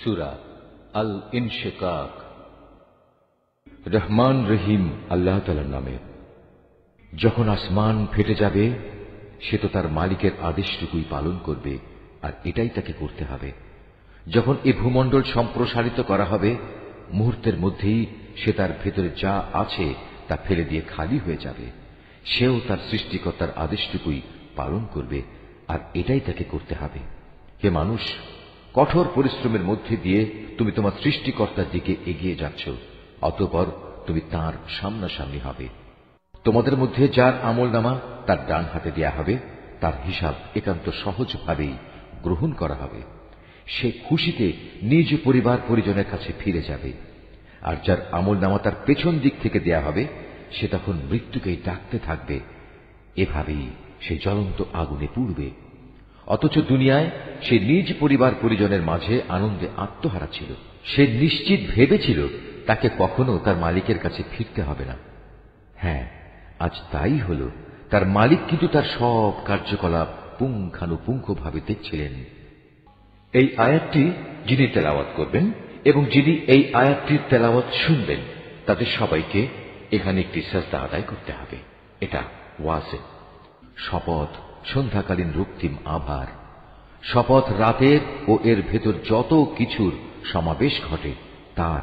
সুরা আল ইনশেকাক রহমান রহিম আল্লাহ তালার নামে যখন আসমান ফেটে যাবে সে তো তার মালিকের আদেশটুকুই পালন করবে আর এটাই তাকে করতে হবে যখন এ ভূমণ্ডল সম্প্রসারিত করা হবে মুহূর্তের মধ্যেই সে তার ভেতরে যা আছে তা ফেলে দিয়ে খালি হয়ে যাবে সেও তার সৃষ্টিকর্তার আদেশটুকুই পালন করবে আর এটাই তাকে করতে হবে হে মানুষ কঠোর পরিশ্রমের মধ্যে দিয়ে তুমি তোমার সৃষ্টিকর্তার দিকে এগিয়ে যাচ্ছ অতপর তুমি তাঁর সামনাসামনি হবে তোমাদের মধ্যে যার আমল নামা তার ডান হাতে দেয়া হবে তার হিসাব একান্ত সহজভাবেই গ্রহণ করা হবে সে খুশিতে নিজ পরিবার পরিজনের কাছে ফিরে যাবে আর যার আমল নামা তার পেছন দিক থেকে দেয়া হবে সে তখন মৃত্যুকেই ডাকতে থাকবে এভাবেই সে জ্বলন্ত আগুনে পুড়বে অথচ দুনিয়ায় সে নিজ পরিবার পরিজনের মাঝে আনন্দে আত্মহারা ছিল সে নিশ্চিত ভেবেছিল তাকে কখনো তার মালিকের কাছে ফিরতে হবে না হ্যাঁ আজ তাই হল তার মালিক কিন্তু তার সব কার্যকলাপ পুঙ্খানুপুঙ্খ ভাবে দেখছিলেন এই আয়াতটি যিনি তেলাওয়াত করবেন এবং যিনি এই আয়াতটির তেলাওয়াত শুনবেন তাদের সবাইকে এখানে একটি সস্তা আদায় করতে হবে এটা ওয়াজে শপথ সন্ধ্যাকালীন রক্তিম আভার শপথ রাতের ও এর ভেতর যত কিছুর সমাবেশ ঘটে তার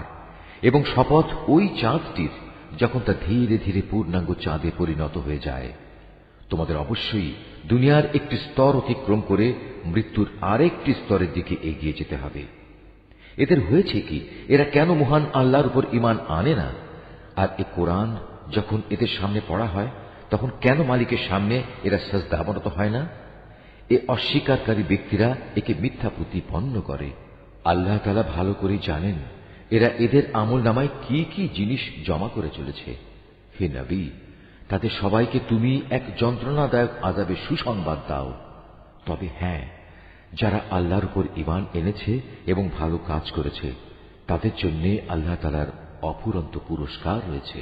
এবং শপথ ওই চাঁদটির যখন তা ধীরে ধীরে পূর্ণাঙ্গ চাঁদে পরিণত হয়ে যায় তোমাদের অবশ্যই দুনিয়ার একটি স্তর অতিক্রম করে মৃত্যুর আরেকটি স্তরের দিকে এগিয়ে যেতে হবে এদের হয়েছে কি এরা কেন মহান আল্লাহর উপর ইমান আনে না আর এ কোরআন যখন এদের সামনে পড়া হয় তখন কেন মালিকের সামনে এরা সাজদা অবনত হয় না এ অস্বীকারী ব্যক্তিরা একে মিথ্যা প্রতিপন্ন করে আল্লাহ তালা ভালো করে জানেন এরা এদের আমল নামায় কি কি জিনিস জমা করে চলেছে হে নবী তাদের সবাইকে তুমি এক যন্ত্রণাদায়ক আজাবে সুসংবাদ দাও তবে হ্যাঁ যারা আল্লাহর উপর ইমান এনেছে এবং ভালো কাজ করেছে তাদের জন্য আল্লাহ তালার অফুরন্ত পুরস্কার রয়েছে